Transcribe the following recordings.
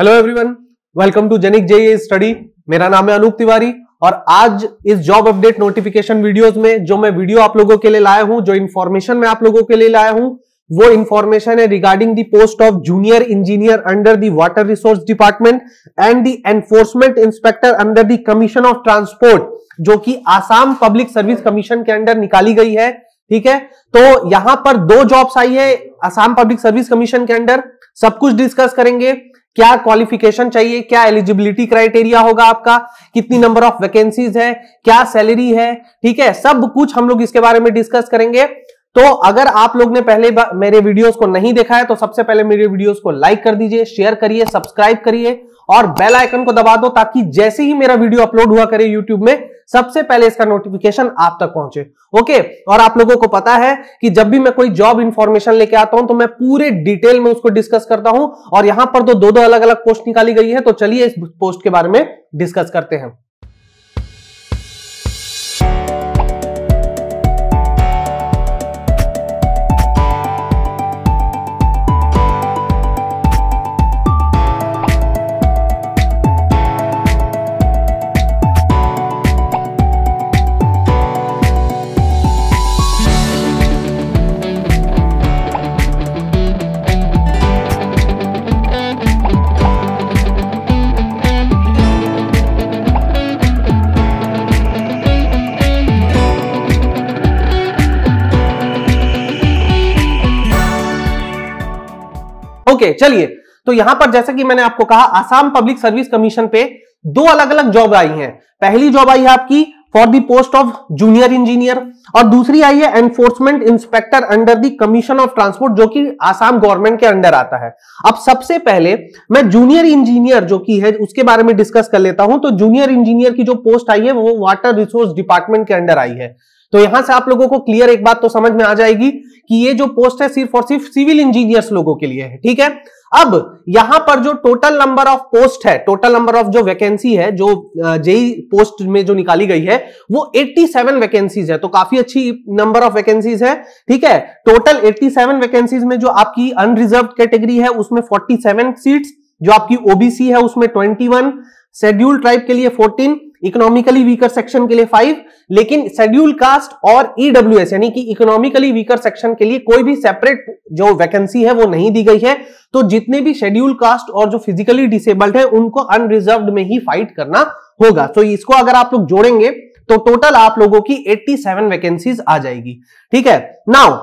Hello everyone welcome to Genic J study मेरा नाम है अनूप तिवारी और आज इस जॉब अपडेट नोटिफिकेशन वीडियोस में जो मैं वीडियो आप लोगों के लिए लाया हूं जो इन्फॉर्मेशन मैं आप लोगों के लिए लाया हूं वो इन्फॉर्मेशन है regarding the post of junior engineer under the water resource department and the enforcement inspector under the commission of transport जो कि आसाम पब्लिक सर्विस कमीशन के अंडर निकाली गई है ठीक है तो यहां पर दो जॉब्स आई है आसाम पब्लिक सर्विस कमीशन के अंडर सब कुछ डिस्कस करेंगे क्या क्वालिफिकेशन चाहिए क्या एलिजिबिलिटी क्राइटेरिया होगा आपका कितनी नंबर ऑफ वैकेंसीज है क्या सैलरी है ठीक है सब कुछ हम लोग इसके बारे में डिस्कस करेंगे तो अगर आप लोग ने पहले मेरे वीडियोस को नहीं देखा है तो सबसे पहले मेरे वीडियोस को लाइक कर दीजिए शेयर करिए सब्सक्राइब करिए और बेल आइकन को दबा दो ताकि जैसे ही मेरा वीडियो अपलोड हुआ करे यूट्यूब में सबसे पहले इसका नोटिफिकेशन आप तक पहुंचे ओके और आप लोगों को पता है कि जब भी मैं कोई जॉब इंफॉर्मेशन लेके आता हूं तो मैं पूरे डिटेल में उसको डिस्कस करता हूं और यहां पर तो दो दो अलग अलग पोस्ट निकाली गई है तो चलिए इस पोस्ट के बारे में डिस्कस करते हैं ओके चलिए तो यहां पर जैसे कि मैंने आपको कहा आसाम पब्लिक सर्विस कमीशन पे दो अलग अलग जॉब आई हैं पहली जॉब आई है आपकी for the post of junior engineer और दूसरी आई है enforcement inspector under the commission of transport जो कि आसाम गवर्नमेंट के अंडर आता है अब सबसे पहले मैं जूनियर इंजीनियर जो कि है उसके बारे में डिस्कस कर लेता हूं तो जूनियर इंजीनियर की जो पोस्ट आई है वो वाटर रिसोर्स डिपार्टमेंट के अंडर आई है तो यहां से आप लोगों को क्लियर एक बात तो समझ में आ जाएगी कि ये जो पोस्ट है सिर्फ और सिर्फ सिविल इंजीनियर्स लोगों के लिए है ठीक है अब यहां पर जो टोटल नंबर ऑफ पोस्ट है टोटल नंबर ऑफ जो वैकेंसी है जो जेई पोस्ट में जो निकाली गई है वो 87 वैकेंसीज है तो काफी अच्छी नंबर ऑफ वैकेंसीज है ठीक है टोटल 87 वैकेंसीज में जो आपकी अनरिजर्व कैटेगरी है उसमें 47 सीट्स जो आपकी ओबीसी है उसमें 21 शेड्यूल ट्राइब के लिए 14 इकोनॉमिकली वीकर सेक्शन के लिए फाइव लेकिन शेड्यूल कास्ट और ईडब्ल्यू e यानी कि इकोनॉमिकली वीकर सेक्शन के लिए कोई भी सेपरेट जो वैकेंसी है वो नहीं दी गई है तो जितने भी शेड्यूल कास्ट और जो फिजिकली डिसेबल्ड है उनको अनरिजर्व में ही फाइट करना होगा तो इसको अगर आप लोग जोड़ेंगे तो टोटल आप लोगों की 87 वैकेंसीज आ जाएगी ठीक है नाउ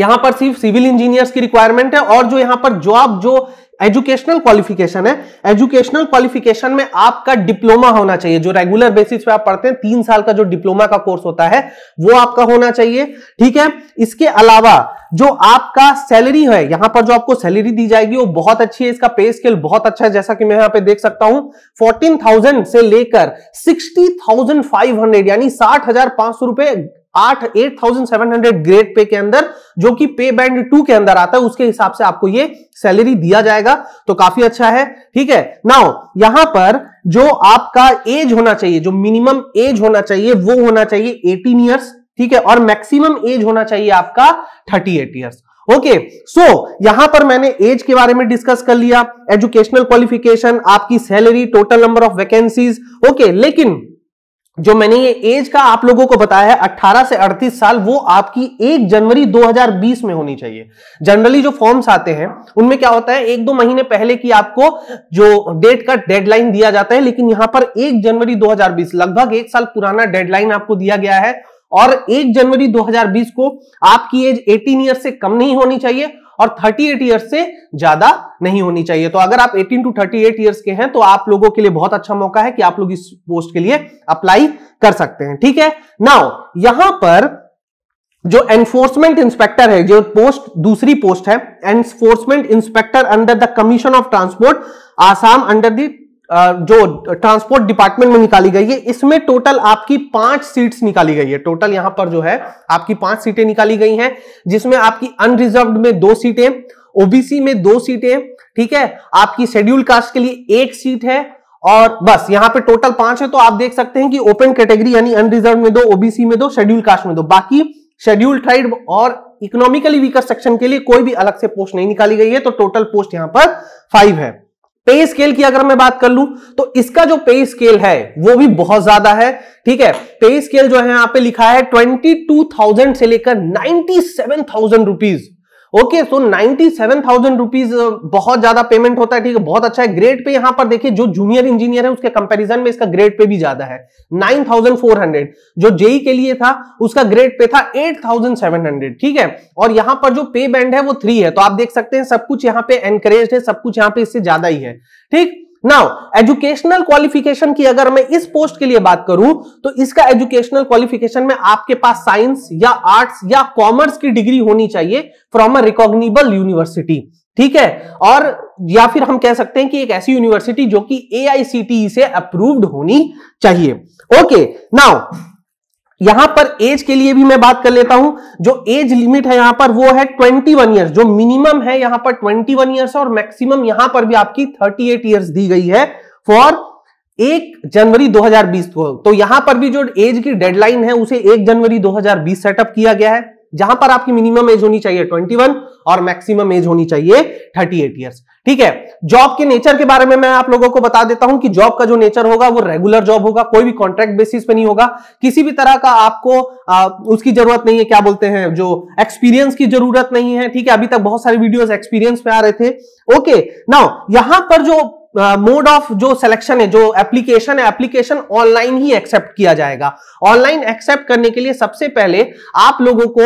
यहां पर सिर्फ सिविल इंजीनियर्स की रिक्वायरमेंट है और जो यहां पर जॉब जो एजुकेशनल क्वालिफिकेशन है एजुकेशनल क्वालिफिकेशन में आपका डिप्लोमा होना चाहिए जो रेगुलर बेसिस पे आप पढ़ते हैं तीन साल का जो डिप्लोमा का कोर्स होता है वो आपका होना चाहिए ठीक है इसके अलावा जो आपका सैलरी है यहां पर जो आपको सैलरी दी जाएगी वो बहुत अच्छी है इसका पे स्केल बहुत अच्छा है जैसा कि मैं यहां पे देख सकता हूं 14,000 से लेकर 60,500 यानी साठ हजार पांच सौ रुपए आठ eight thousand seven hundred grade pay के अंदर जो कि पे बैंड टू के अंदर आता है उसके हिसाब से आपको ये सैलरी दिया जाएगा तो काफी अच्छा है ठीक है नाउ यहां पर जो आपका एज होना चाहिए जो मिनिमम एज होना चाहिए वो होना चाहिए एटीन ईयर्स ठीक है और मैक्सिमम एज होना चाहिए आपका thirty eight years okay so यहां पर मैंने एज के बारे में डिस्कस कर लिया एजुकेशनल क्वालिफिकेशन आपकी salary total number of vacancies okay लेकिन जो मैंने ये एज का आप लोगों को बताया है 18 से 38 साल वो आपकी 1 जनवरी 2020 में होनी चाहिए जनरली जो फॉर्म्स आते हैं उनमें क्या होता है एक दो महीने पहले की आपको जो डेट का डेडलाइन दिया जाता है लेकिन यहां पर 1 जनवरी 2020 लगभग एक साल पुराना डेडलाइन आपको दिया गया है और 1 जनवरी 2020 को आपकी एज 18 ईयर से कम नहीं होनी चाहिए और 38 ईयर्स से ज्यादा नहीं होनी चाहिए तो अगर आप 18 टू 38 ईयर्स के हैं तो आप लोगों के लिए बहुत अच्छा मौका है कि आप लोग इस पोस्ट के लिए अप्लाई कर सकते हैं ठीक है नाउ यहां पर जो एनफोर्समेंट इंस्पेक्टर है जो पोस्ट दूसरी पोस्ट है enforcement inspector under the commission of transport Assam under the जो ट्रांसपोर्ट डिपार्टमेंट में निकाली गई है इसमें टोटल आपकी पांच सीट्स निकाली गई है टोटल यहां पर जो है आपकी पांच सीटें निकाली गई हैं जिसमें आपकी अनरिजर्व में दो सीटें ओबीसी में दो सीटें ठीक है आपकी शेड्यूल कास्ट के लिए एक सीट है और बस यहां पे टोटल पांच है तो आप देख सकते हैं कि ओपन कैटेगरी यानी अनरिजर्व में दो ओबीसी में दो शेड्यूल कास्ट में दो बाकी शेड्यूल ट्राइड और इकोनॉमिकली वीकर सेक्शन के लिए कोई भी अलग से पोस्ट नहीं निकाली गई है तो टोटल पोस्ट यहां पर फाइव है पे स्केल की अगर मैं बात कर लूं तो इसका जो पे स्केल है वो भी बहुत ज्यादा है ठीक है पे स्केल जो है यहां पे लिखा है ट्वेंटी टू थाउजेंड से लेकर ninety seven thousand rupees okay so ninety seven thousand rupees बहुत ज्यादा पेमेंट होता है ठीक है बहुत अच्छा है ग्रेड पे यहां पर देखिए जो जूनियर इंजीनियर है उसके कंपैरिजन में इसका ग्रेड पे भी ज्यादा है नाइन थाउजेंड फोर हंड्रेड जो जेई e के लिए था उसका ग्रेड पे था एट थाउजेंड सेवन हंड्रेड ठीक है और यहां पर जो पे बैंड है वो थ्री है तो आप देख सकते हैं सब कुछ यहाँ पे एनकरेज है सब कुछ यहाँ पे इससे ज्यादा ही है ठीक नाउ एजुकेशनल क्वालिफिकेशन की अगर मैं इस पोस्ट के लिए बात करूं तो इसका एजुकेशनल क्वालिफिकेशन में आपके पास साइंस या आर्ट्स या कॉमर्स की डिग्री होनी चाहिए फ्रॉम अ रिकॉग्निबल यूनिवर्सिटी ठीक है और या फिर हम कह सकते हैं कि एक ऐसी यूनिवर्सिटी जो कि ए e से अप्रूव्ड होनी चाहिए ओके नाउ यहां पर एज के लिए भी मैं बात कर लेता हूं जो एज लिमिट है यहां पर वो है 21 वन ईयर्स जो मिनिमम है यहां पर 21 वन ईयर्स और मैक्सिमम यहां पर भी आपकी 38 एट ईयर्स दी गई है फॉर एक जनवरी 2020 को तो यहां पर भी जो एज की डेडलाइन है उसे एक जनवरी 2020 सेटअप किया गया है जहां पर आपकी मिनिमम एज होनी चाहिए 21 और मैक्सिमम एज होनी चाहिए 38 एट ईयर्स ठीक है जॉब के नेचर के बारे में मैं आप लोगों को बता देता हूं कि जॉब का जो नेचर होगा वो रेगुलर जॉब होगा कोई भी कॉन्ट्रैक्ट बेसिस पे नहीं होगा किसी भी तरह का आपको आ, उसकी जरूरत नहीं है क्या बोलते हैं जो एक्सपीरियंस की जरूरत नहीं है ठीक है अभी तक बहुत सारे वीडियोस एक्सपीरियंस में आ रहे थे ओके नाउ यहां पर जो मोड ऑफ जो सिलेक्शन है जो एप्लीकेशन है एप्लीकेशन ऑनलाइन ही एक्सेप्ट किया जाएगा ऑनलाइन एक्सेप्ट करने के लिए सबसे पहले आप लोगों को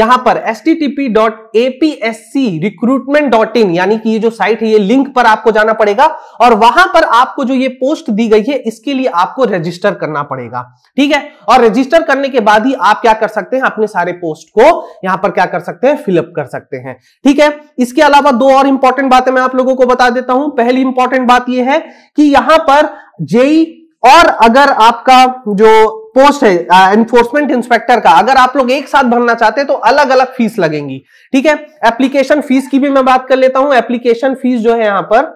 यहां पर S T T P dot A P S C recruitment dot in यानी कि ये जो साइट है ये लिंक पर आपको जाना पड़ेगा और वहां पर आपको जो ये पोस्ट दी गई है इसके लिए आपको रजिस्टर करना पड़ेगा ठीक है और रजिस्टर करने के बाद ही आप क्या कर सकते हैं अपने सारे पोस्ट को यहां पर क्या कर सकते हैं फिलअप कर सकते हैं ठीक है इसके अलावा दो और इंपॉर्टेंट बातें मैं आप लोगों को बता देता हूं पहली इंपॉर्टेंट बात यह है कि यहां पर जेई और अगर आपका जो पोस्ट है एनफोर्समेंट इंस्पेक्टर का अगर आप लोग एक साथ भरना चाहते हैं तो अलग अलग फीस लगेंगी ठीक है एप्लीकेशन फीस की भी मैं बात कर लेता हूं एप्लीकेशन फीस जो है यहां पर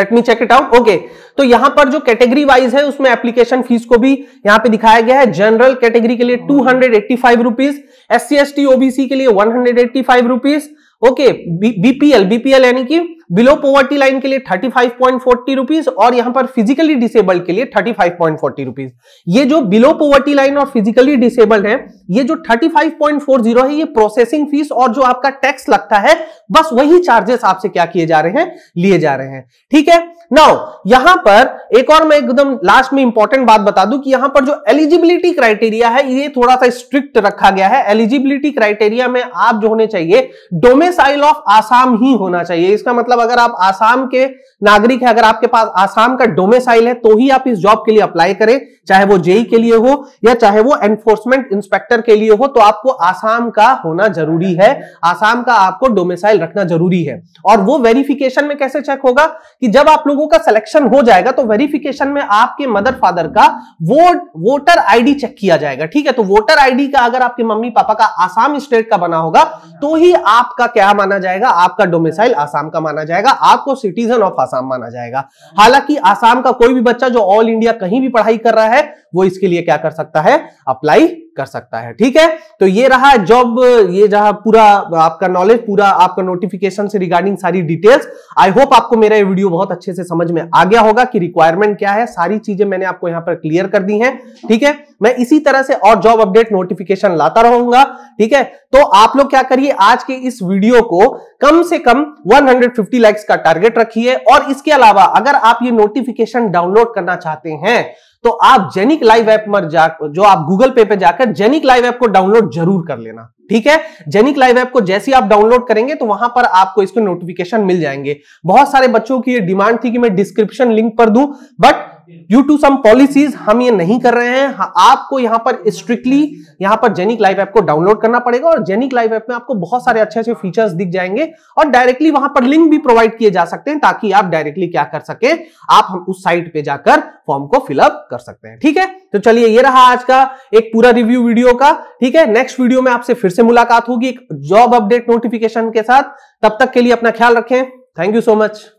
let me check it out okay तो यहां पर जो कैटेगरी वाइज है उसमें एप्लीकेशन फीस को भी यहां पे दिखाया गया है जनरल कैटेगरी के लिए two hundred eighty five rupees S C S T OBC के लिए one hundred eighty five rupees okay BPL BPL यानी कि बिलो पॉवर्टी लाइन के लिए thirty five point forty rupees और यहां पर फिजिकली डिसेबल्ड के लिए thirty five point forty rupees ये जो बिलो पॉवर्टी लाइन और फिजिकली डिसेबल्ड है ये जो thirty five point four zero है ये प्रोसेसिंग फीस और जो आपका टैक्स लगता है बस वही चार्जेस आपसे क्या किए जा रहे हैं लिए जा रहे हैं ठीक है नाउ यहां पर एक और मैं एकदम लास्ट में इंपॉर्टेंट बात बता दूं कि यहां पर जो एलिजिबिलिटी क्राइटेरिया है ये थोड़ा सा स्ट्रिक्ट रखा गया है एलिजिबिलिटी क्राइटेरिया में आप जो होने चाहिए डोमेसाइल ऑफ आसाम ही होना चाहिए इसका मतलब अगर आप आसाम के नागरिक है अगर आपके पास आसाम का डोमेसाइल है तो ही आप इस जॉब के लिए अप्लाई करें चाहे वो जेई के लिए हो या चाहे वो एनफोर्समेंट इंस्पेक्टर के लिए हो तो आपको आसाम का होना जरूरी है आसाम का आपको डोमेसाइल रखना जरूरी है और वो वेरिफिकेशन में कैसे चेक होगा कि जब आप लोगों का सिलेक्शन हो जाएगा तो वेरिफिकेशन में आपके मदर फादर का वोट वोटर आईडी चेक किया जाएगा ठीक है तो वोटर आईडी का अगर आपके मम्मी पापा का आसाम स्टेट का बना होगा तो ही आपका क्या माना जाएगा आपका डोमेसाइल आसाम का माना माना जाएगा आपको सिटीजन ऑफ आसाम माना जाएगा हालांकि आसाम का कोई भी बच्चा जो ऑल इंडिया कहीं भी पढ़ाई कर रहा है वो इसके लिए क्या कर सकता है अप्लाई कर सकता है ठीक है तो ये रहा जॉब ये रहा पूरा आपका नॉलेज पूरा आपका नोटिफिकेशन से रिगार्डिंग सारी डिटेल्स आई होप आपको मेरा ये वीडियो बहुत अच्छे से समझ में आ गया होगा कि रिक्वायरमेंट क्या है सारी चीजें मैंने आपको यहां पर क्लियर कर दी हैं ठीक है थीके? मैं इसी तरह से और जॉब अपडेट नोटिफिकेशन लाता रहूंगा ठीक है तो आप लोग क्या करिए आज के इस वीडियो को कम से कम 150 लाइक्स का टारगेट रखिए और इसके अलावा अगर आप ये नोटिफिकेशन डाउनलोड करना चाहते हैं तो आप जेनिक लाइव ऐप पर जा जो आप गूगल पे पे जाकर जेनिक लाइव ऐप को डाउनलोड जरूर कर लेना ठीक है जेनिक लाइव ऐप को जैसे आप डाउनलोड करेंगे तो वहां पर आपको इसके नोटिफिकेशन मिल जाएंगे बहुत सारे बच्चों की ये डिमांड थी कि मैं डिस्क्रिप्शन लिंक पर दू but due to some policies हम ये नहीं कर रहे हैं हाँ, आपको यहाँ पर स्ट्रिक्टली यहाँ पर जेनिक लाइव ऐप को डाउनलोड करना पड़ेगा और जेनिक लाइव ऐप में आपको बहुत सारे अच्छे अच्छे फीचर्स दिख जाएंगे और डायरेक्टली वहां पर लिंक भी प्रोवाइड किए जा सकते हैं ताकि आप डायरेक्टली क्या कर सके आप हम उस साइट पे जाकर फॉर्म को फिलअप कर सकते हैं ठीक है तो चलिए ये रहा आज का एक पूरा रिव्यू वीडियो का ठीक है नेक्स्ट वीडियो में आपसे फिर से मुलाकात होगी एक जॉब अपडेट नोटिफिकेशन के साथ तब तक के लिए अपना ख्याल रखें थैंक यू सो मच